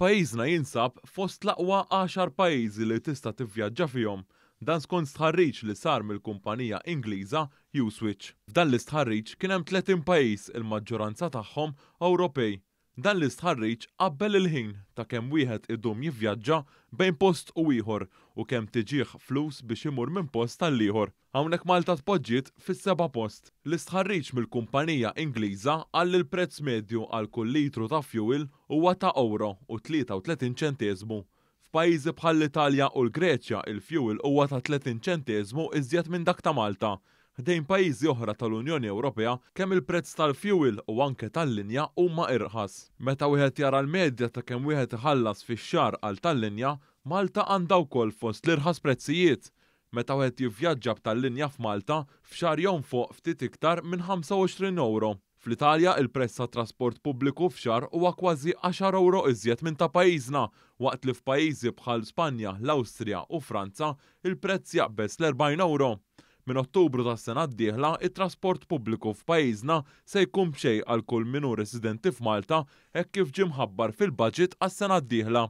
Pajizna jinsab fost laqwa 10 pajizi li tista' tivvjaġġa fihom dan skont stħarriġ li sar mill-kumpanija Ingliża Uswitch. F'dan l-istħarriġ kien hemm 30 pajjiż il-maġġoranza tagħhom Ewropej Dan l stħarriċ qabbel il-ħin ta' kemm wieħed idum jivvjaġġa bejn post u ieħor u kemm tiġih flus biex imur minn post tal-ieħor. Hawnhekk Malta tpoġġiet fis-seba post. L-istħarriċ mill-kumpanija Ingliża għall il-prezz medju għal kull litru ta' fjuwil huwa ta' euro u 33 ċentesmu. F'pajjiżi bħall-Italja u l-Greċja il fjuwil huwa ta' 30 ċentesmu iżjed minn dak ta' Malta ħdejn pajjiżi oħra tal-Unjoni Ewropea kemm il-prezz tal-fuel u anke tal-linja huma irħas. Meta wieħed jara l-medja ta' kemm wieħed iħallas fix-xar għal tal-linja, Malta għandha wkoll fost l-irħas prezzijiet meta wieħed jivvjaġġab tal-linja f'Malta f'xar jom fuq ftit iktar minn 25 euro. Fl-Italja il-prezz ta' trasport pubbliku f'xar huwa kważi 10 euro iżjed minn ta' pajjiżna, waqt li f'pajjiżi bħal Spanja, l-Awstrija u Franza il-prezz jaqbes l-40 euro. Minn Ottubru tas-sena d-dieħla, it-trasport pubbliku f'pajjiżna se jkun bxej għal kull minu residenti f'Malta hekk kif ġie mħabbar fil-budget għas-sena d-dieħla.